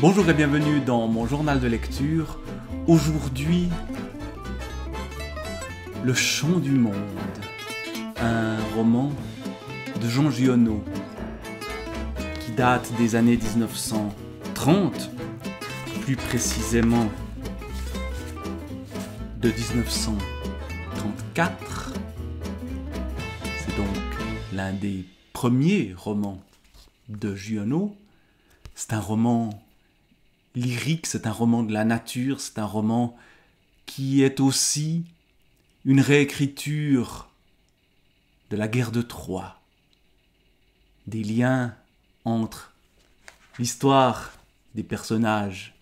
Bonjour et bienvenue dans mon journal de lecture. Aujourd'hui, Le chant du monde, un roman de Jean Giono qui date des années 1930, plus précisément de 1934. C'est donc l'un des premiers romans de Giono. C'est un roman lyrique, c'est un roman de la nature, c'est un roman qui est aussi une réécriture de la guerre de Troie, des liens entre l'histoire des personnages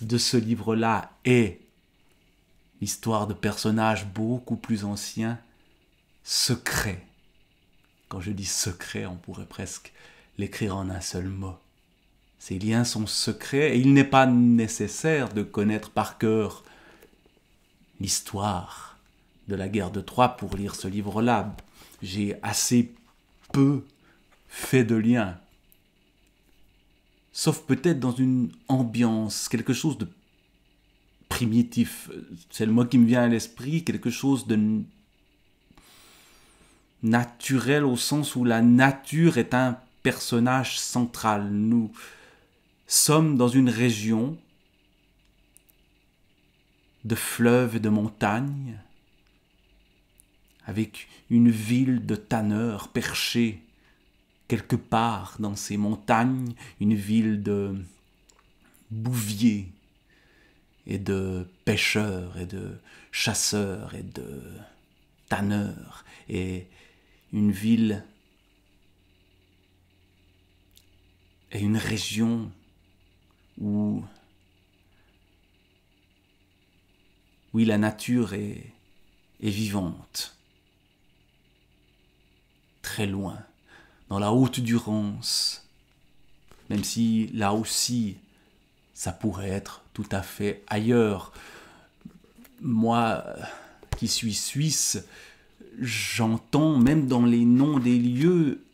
de ce livre-là et l'histoire de personnages beaucoup plus anciens, secrets. Quand je dis secret, on pourrait presque l'écrire en un seul mot. Ces liens sont secrets et il n'est pas nécessaire de connaître par cœur l'histoire de la guerre de Troie pour lire ce livre-là. J'ai assez peu fait de liens. Sauf peut-être dans une ambiance, quelque chose de primitif. C'est le mot qui me vient à l'esprit, quelque chose de naturel au sens où la nature est un personnage central. Nous, sommes dans une région de fleuves et de montagnes, avec une ville de tanneurs perchée quelque part dans ces montagnes, une ville de bouviers et de pêcheurs et de chasseurs et de tanneurs et une ville et une région où, oui, la nature est, est vivante. Très loin, dans la haute Durance, même si là aussi, ça pourrait être tout à fait ailleurs. Moi, qui suis suisse, j'entends même dans les noms des lieux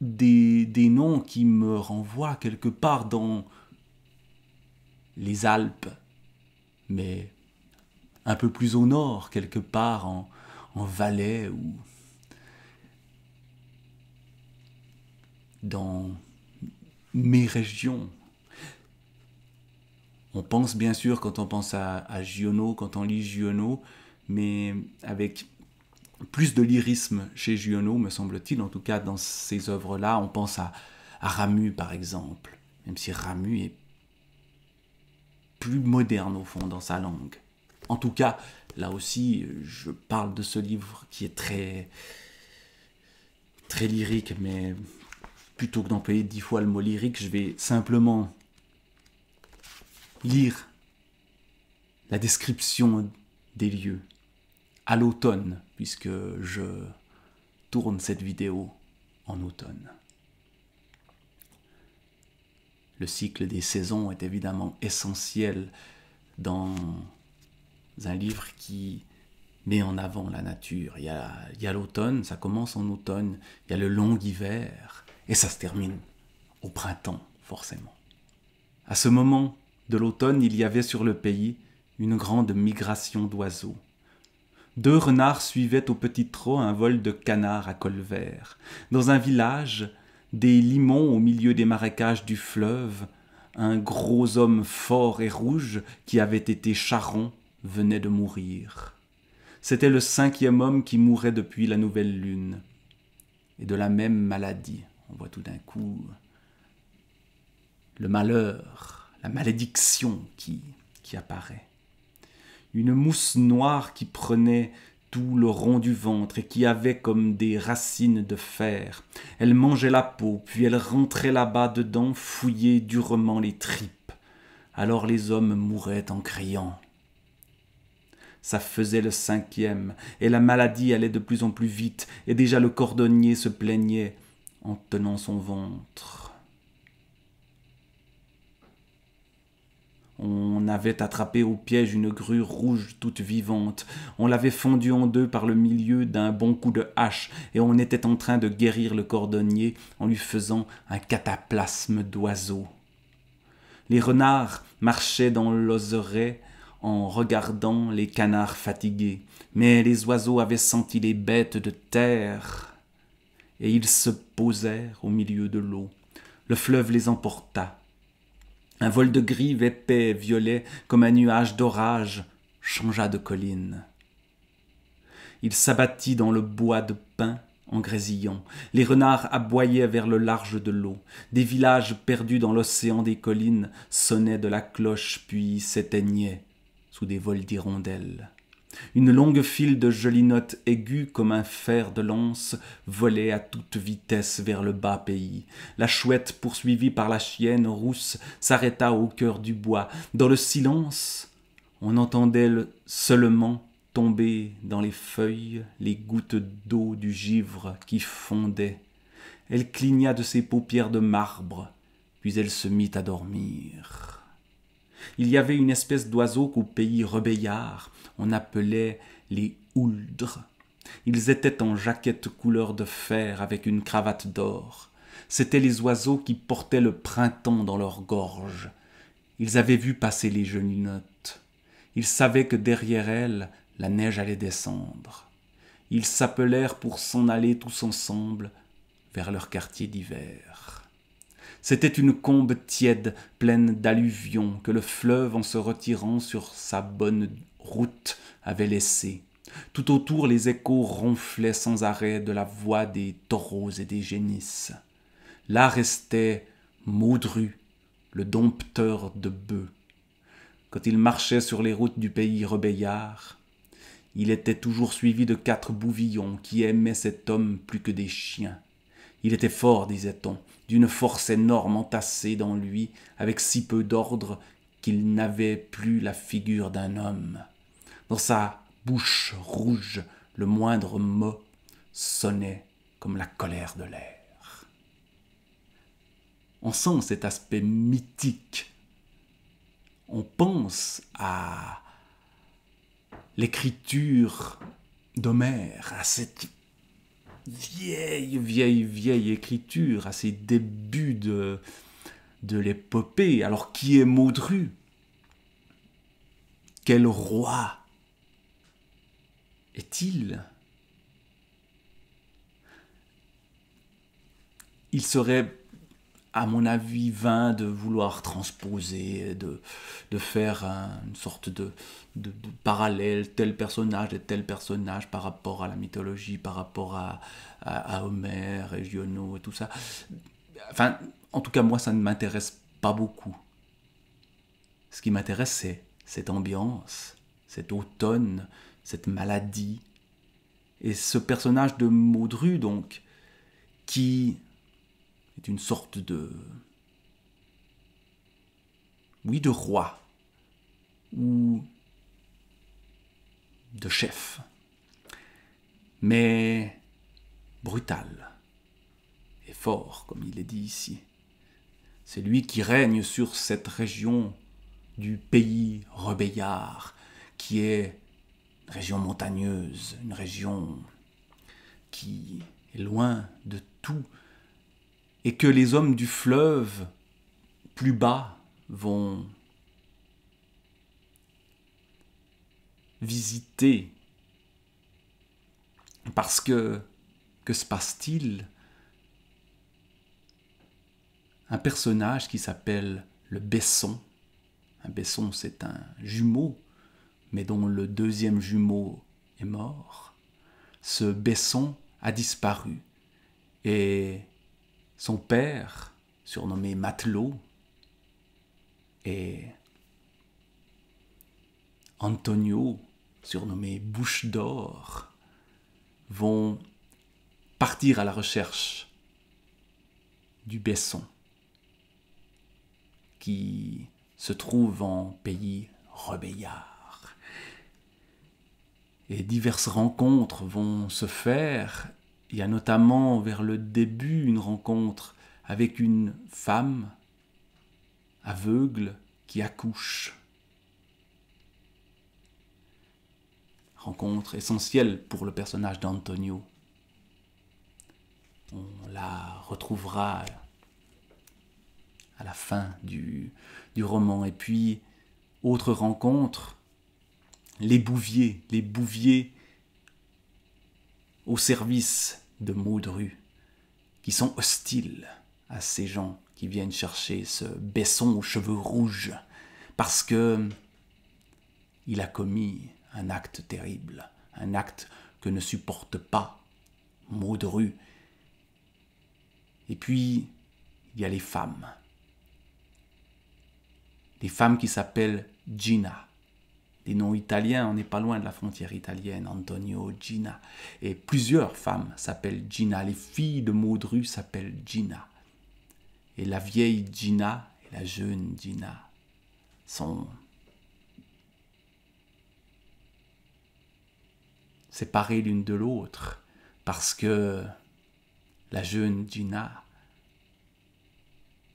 des, des noms qui me renvoient quelque part dans, les Alpes, mais un peu plus au nord, quelque part en, en Valais ou dans mes régions. On pense bien sûr quand on pense à, Giono, quand on lit Giono, mais avec plus de lyrisme chez Giono, me semble-t-il, en tout cas dans ces œuvres-là, on pense à, à Ramu par exemple, même si Ramu est plus moderne au fond dans sa langue. En tout cas, là aussi, je parle de ce livre qui est très très lyrique, mais plutôt que d'employer dix fois le mot lyrique, je vais simplement lire la description des lieux à l'automne, puisque je tourne cette vidéo en automne. Le cycle des saisons est évidemment essentiel dans un livre qui met en avant la nature. Il y a l'automne, ça commence en automne, il y a le long hiver, et ça se termine au printemps, forcément. À ce moment de l'automne, il y avait sur le pays une grande migration d'oiseaux. Deux renards suivaient au petit trot un vol de canards à col vert. Dans un village, des limons au milieu des marécages du fleuve, un gros homme fort et rouge qui avait été charron venait de mourir. C'était le cinquième homme qui mourait depuis la nouvelle lune. Et de la même maladie, on voit tout d'un coup le malheur, la malédiction qui, qui apparaît. Une mousse noire qui prenait tout le rond du ventre et qui avait comme des racines de fer. Elle mangeait la peau, puis elle rentrait là-bas dedans, fouillait durement les tripes. Alors les hommes mouraient en criant. Ça faisait le cinquième, et la maladie allait de plus en plus vite, et déjà le cordonnier se plaignait en tenant son ventre. On avait attrapé au piège une grue rouge toute vivante. On l'avait fendue en deux par le milieu d'un bon coup de hache et on était en train de guérir le cordonnier en lui faisant un cataplasme d'oiseaux. Les renards marchaient dans l'oseraie en regardant les canards fatigués, mais les oiseaux avaient senti les bêtes de terre et ils se posèrent au milieu de l'eau. Le fleuve les emporta un vol de grives épais, violet, comme un nuage d'orage, changea de colline. Il s'abattit dans le bois de pins en grésillant. Les renards aboyaient vers le large de l'eau. Des villages perdus dans l'océan des collines sonnaient de la cloche puis s'éteignaient sous des vols d'hirondelles. Une longue file de jolies notes aiguës comme un fer de lance volait à toute vitesse vers le bas pays. La chouette, poursuivie par la chienne rousse, s'arrêta au cœur du bois. Dans le silence, on entendait seulement tomber dans les feuilles les gouttes d'eau du givre qui fondaient. Elle cligna de ses paupières de marbre, puis elle se mit à dormir. Il y avait une espèce d'oiseau qu'au pays rebellard on appelait les houldres. Ils étaient en jaquette couleur de fer avec une cravate d'or. C'étaient les oiseaux qui portaient le printemps dans leur gorge. Ils avaient vu passer les notes. Ils savaient que derrière elles, la neige allait descendre. Ils s'appelèrent pour s'en aller tous ensemble vers leur quartier d'hiver. C'était une combe tiède, pleine d'alluvions, que le fleuve, en se retirant sur sa bonne route, avait laissée. Tout autour, les échos ronflaient sans arrêt de la voix des taureaux et des génisses. Là restait Maudru, le dompteur de bœufs. Quand il marchait sur les routes du pays rebeillard, il était toujours suivi de quatre bouvillons qui aimaient cet homme plus que des chiens. Il était fort, disait-on, d'une force énorme entassée dans lui, avec si peu d'ordre qu'il n'avait plus la figure d'un homme. Dans sa bouche rouge, le moindre mot sonnait comme la colère de l'air. On sent cet aspect mythique. On pense à l'écriture d'Homère, à cette vieille, vieille, vieille écriture, à ses débuts de, de l'épopée. Alors qui est Maudru Quel roi est-il Il serait à mon avis, vain de vouloir transposer, de, de faire une sorte de, parallèle, tel personnage et tel personnage par rapport à la mythologie, par rapport à, à, Homère et et tout ça. Enfin, en tout cas, moi, ça ne m'intéresse pas beaucoup. Ce qui m'intéresse, c'est cette ambiance, cet automne, cette maladie. Et ce personnage de Maudru, donc, qui est une sorte de... Oui, de roi. Ou de chef. Mais brutal et fort, comme il est dit ici. C'est lui qui règne sur cette région du pays rebellard, qui est une région montagneuse, une région qui est loin de tout et que les hommes du fleuve plus bas vont visiter parce que que se passe-t-il Un personnage qui s'appelle le Besson. Un Besson, c'est un jumeau, mais dont le deuxième jumeau est mort. Ce Besson a disparu et son père, surnommé Matelot, et Antonio, surnommé Bouche d'Or, vont partir à la recherche du Besson, qui se trouve en pays rebellard. Et diverses rencontres vont se faire il y a notamment vers le début une rencontre avec une femme aveugle qui accouche. Rencontre essentielle pour le personnage d'Antonio. On la retrouvera à la fin du, du roman. Et puis, autre rencontre, les Bouviers, les Bouviers au service de Maudru, qui sont hostiles à ces gens qui viennent chercher ce baisson aux cheveux rouges, parce que il a commis un acte terrible, un acte que ne supporte pas Maudru. Et puis, il y a les femmes. Les femmes qui s'appellent Gina, les noms italiens, on n'est pas loin de la frontière italienne, Antonio, Gina. Et plusieurs femmes s'appellent Gina, les filles de Maudru s'appellent Gina. Et la vieille Gina et la jeune Gina sont séparées l'une de l'autre parce que la jeune Gina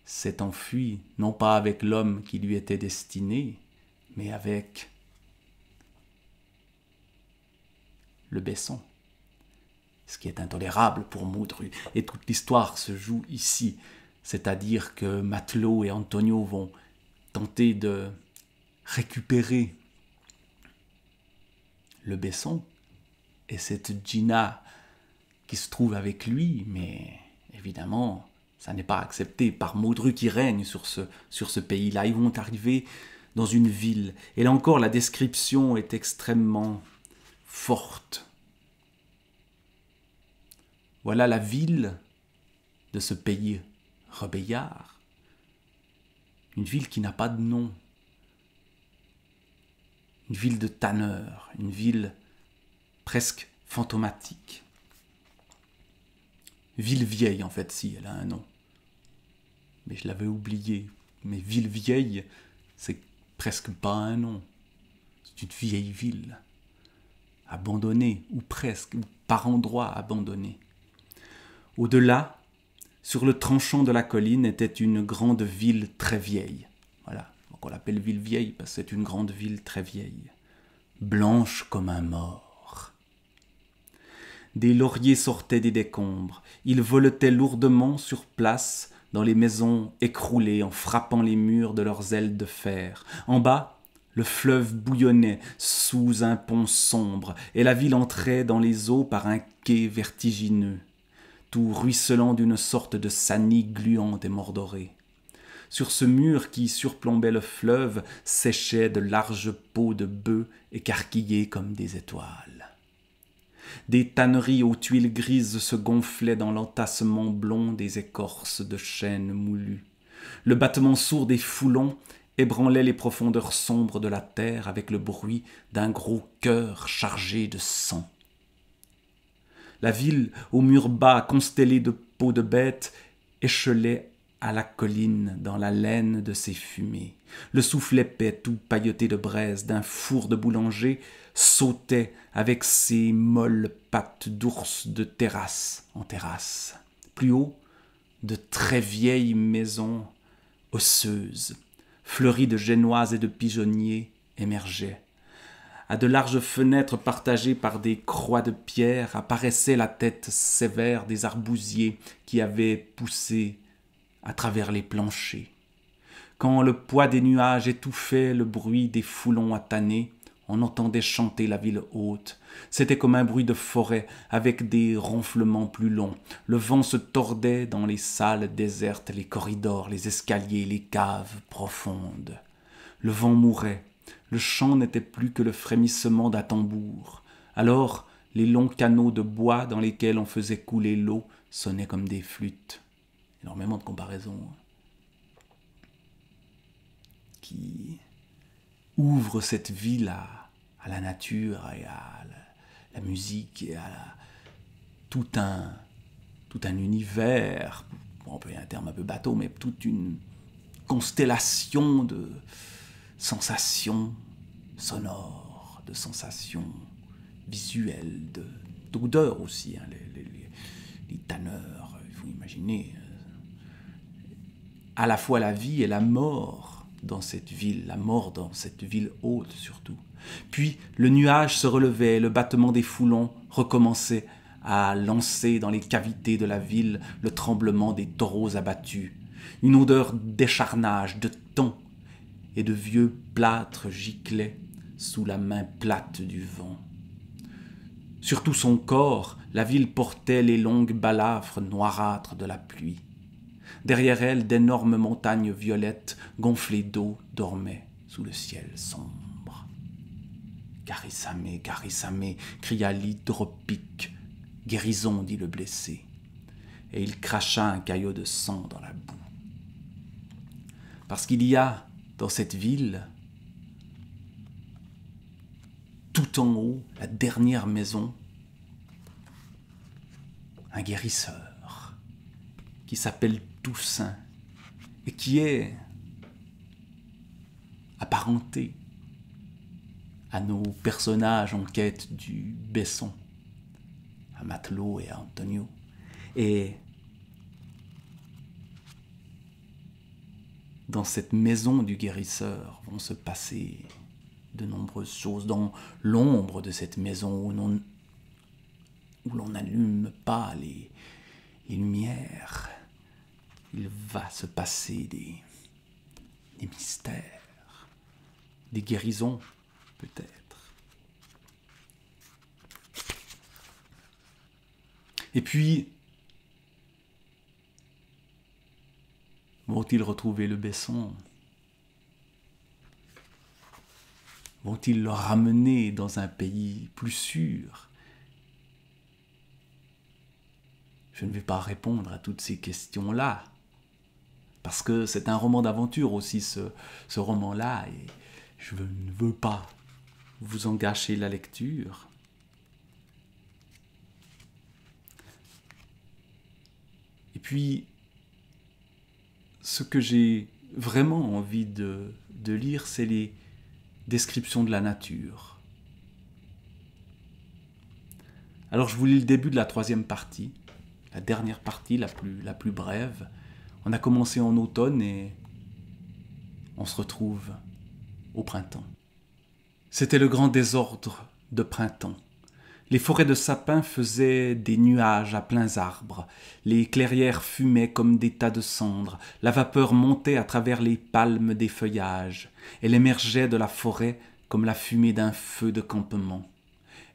s'est enfuie, non pas avec l'homme qui lui était destiné, mais avec le Besson. Ce qui est intolérable pour Maudru. et toute l'histoire se joue ici, c'est-à-dire que Matelot et Antonio vont tenter de récupérer le Besson et cette Gina qui se trouve avec lui, mais évidemment, ça n'est pas accepté par Maudru qui règne sur ce, sur ce pays-là. Ils vont arriver dans une ville. Et là encore, la description est extrêmement forte. Voilà la ville de ce pays rebellard. Une ville qui n'a pas de nom. Une ville de tanneurs, une ville presque fantomatique. Ville vieille en fait, si elle a un nom. Mais je l'avais oublié. Mais ville vieille, c'est presque pas un nom. C'est une vieille ville abandonné, ou presque, par endroits abandonné. Au-delà, sur le tranchant de la colline, était une grande ville très vieille. Voilà, on l'appelle ville vieille parce que c'est une grande ville très vieille, blanche comme un mort. Des lauriers sortaient des décombres, ils voletaient lourdement sur place dans les maisons écroulées en frappant les murs de leurs ailes de fer. En bas, le fleuve bouillonnait sous un pont sombre, et la ville entrait dans les eaux par un quai vertigineux, tout ruisselant d'une sorte de sanie gluante et mordorée. Sur ce mur qui surplombait le fleuve séchaient de larges peaux de bœufs écarquillées comme des étoiles. Des tanneries aux tuiles grises se gonflaient dans l'entassement blond des écorces de chênes moulues. Le battement sourd des foulons ébranlait les profondeurs sombres de la terre avec le bruit d'un gros cœur chargé de sang. La ville, aux murs bas constellés de peaux de bêtes, échelait à la colline dans la laine de ses fumées. Le souffle épais, tout pailloté de braise d'un four de boulanger, sautait avec ses molles pattes d'ours de terrasse en terrasse. Plus haut, de très vieilles maisons osseuses fleurie de génoises et de pigeonniers, émergeaient. À de larges fenêtres partagées par des croix de pierre apparaissait la tête sévère des arbousiers qui avaient poussé à travers les planchers. Quand le poids des nuages étouffait le bruit des foulons attanés, on entendait chanter la ville haute. C'était comme un bruit de forêt avec des ronflements plus longs. Le vent se tordait dans les salles désertes, les corridors, les escaliers, les caves profondes. Le vent mourait. Le chant n'était plus que le frémissement d'un tambour. Alors, les longs canaux de bois dans lesquels on faisait couler l'eau sonnaient comme des flûtes. Énormément de comparaisons. Hein. Qui ouvre cette villa. là à la nature et à la, musique et à tout, un, tout un univers, on peut un terme un peu bateau, mais toute une constellation de sensations sonores, de sensations visuelles, de, d'odeurs aussi. Hein, les, tanneurs, il faut imaginer euh, à la fois la vie et la mort dans cette ville, la mort dans cette ville haute surtout. Puis le nuage se relevait, le battement des foulons recommençait à lancer dans les cavités de la ville le tremblement des taureaux abattus, une odeur d'écharnage, de thon et de vieux plâtre giclait sous la main plate du vent. Sur tout son corps, la ville portait les longues balafres noirâtres de la pluie. Derrière elle, d'énormes montagnes violettes gonflées d'eau dormaient sous le ciel sombre. Carissamé, Garissame, cria l'hydropique. Guérison, dit le blessé. Et il cracha un caillot de sang dans la boue. Parce qu'il y a, dans cette ville, tout en haut, la dernière maison, un guérisseur qui s'appelle et qui est apparenté à nos personnages en quête du Besson, à Matelot et à Antonio. Et dans cette maison du guérisseur vont se passer de nombreuses choses, dans l'ombre de cette maison où l'on n'allume pas les, les lumières il va se passer des, mystères, des guérisons peut-être. Et puis, vont-ils retrouver le Besson Vont-ils le ramener dans un pays plus sûr Je ne vais pas répondre à toutes ces questions-là. Parce que c'est un roman d'aventure aussi, ce, roman-là. Et je ne veux pas vous en gâcher la lecture. Et puis, ce que j'ai vraiment envie de, lire, c'est les descriptions de la nature. Alors je vous lis le début de la troisième partie, la dernière partie, la plus brève. On a commencé en automne et on se retrouve au printemps. C'était le grand désordre de printemps. Les forêts de sapins faisaient des nuages à pleins arbres, les clairières fumaient comme des tas de cendres, la vapeur montait à travers les palmes des feuillages, elle émergeait de la forêt comme la fumée d'un feu de campement.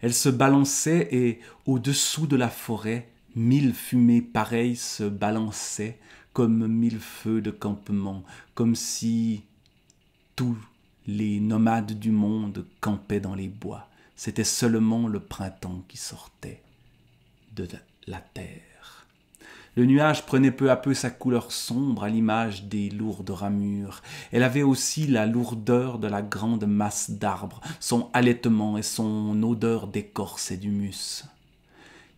Elle se balançait et, au-dessous de la forêt, mille fumées pareilles se balançaient, comme mille feux de campement, comme si tous les nomades du monde campaient dans les bois. C'était seulement le printemps qui sortait de la terre. Le nuage prenait peu à peu sa couleur sombre à l'image des lourdes ramures. Elle avait aussi la lourdeur de la grande masse d'arbres, son halètement et son odeur d'écorce et d'humus.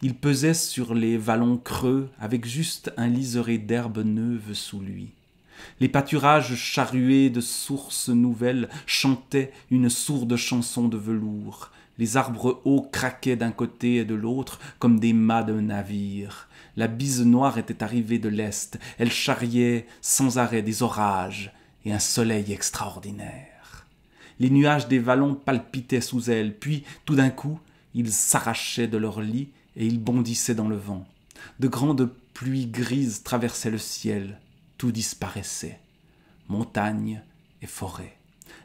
Il pesait sur les vallons creux avec juste un liseré d'herbe neuve sous lui. Les pâturages charrués de sources nouvelles chantaient une sourde chanson de velours. Les arbres hauts craquaient d'un côté et de l'autre comme des mâts d'un navire. La bise noire était arrivée de l'Est. Elle charriait sans arrêt des orages et un soleil extraordinaire. Les nuages des vallons palpitaient sous elle, puis, tout d'un coup, ils s'arrachaient de leur lit et il bondissait dans le vent. De grandes pluies grises traversaient le ciel, tout disparaissait, montagnes et forêts.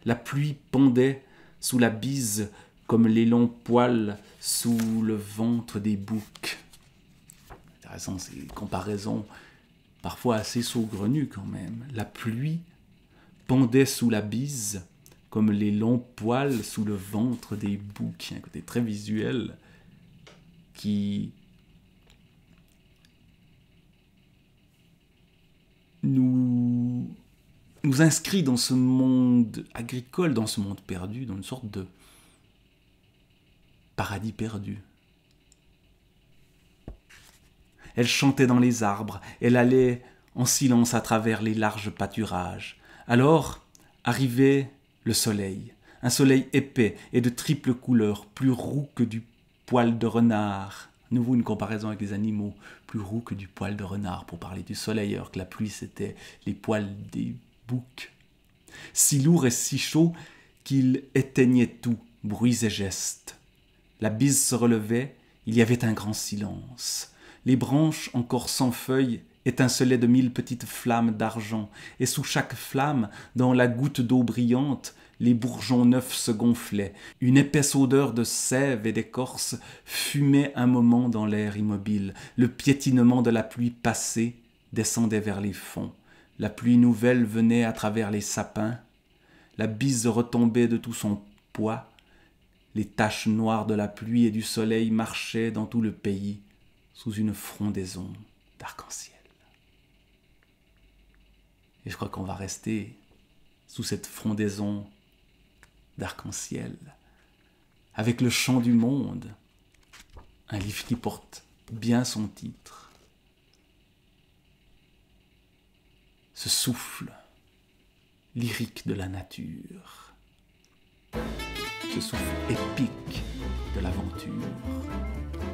La pluie pondait sous la bise comme les longs poils sous le ventre des boucs. Intéressant ces comparaisons, parfois assez saugrenues quand même. La pluie pendait sous la bise comme les longs poils sous le ventre des boucs. Il un côté très visuel qui nous, nous inscrit dans ce monde agricole, dans ce monde perdu, dans une sorte de paradis perdu. Elle chantait dans les arbres, elle allait en silence à travers les larges pâturages. Alors arrivait le soleil, un soleil épais et de triple couleur, plus roux que du Poils de renard. Nouveau, une comparaison avec des animaux plus roux que du poil de renard pour parler du soleil, alors que la pluie c'était les poils des boucs. Si lourd et si chaud qu'il éteignait tout, bruits et gestes. La bise se relevait, il y avait un grand silence les branches encore sans feuilles étincelaient de mille petites flammes d'argent, et sous chaque flamme, dans la goutte d'eau brillante, les bourgeons neufs se gonflaient. Une épaisse odeur de sève et d'écorce fumait un moment dans l'air immobile. Le piétinement de la pluie passée descendait vers les fonds. La pluie nouvelle venait à travers les sapins. La bise retombait de tout son poids. Les taches noires de la pluie et du soleil marchaient dans tout le pays sous une frondaison d'arc-en-ciel. Et je crois qu'on va rester sous cette frondaison d'arc-en-ciel, avec le chant du monde, un livre qui porte bien son titre. Ce souffle lyrique de la nature, ce souffle épique de l'aventure.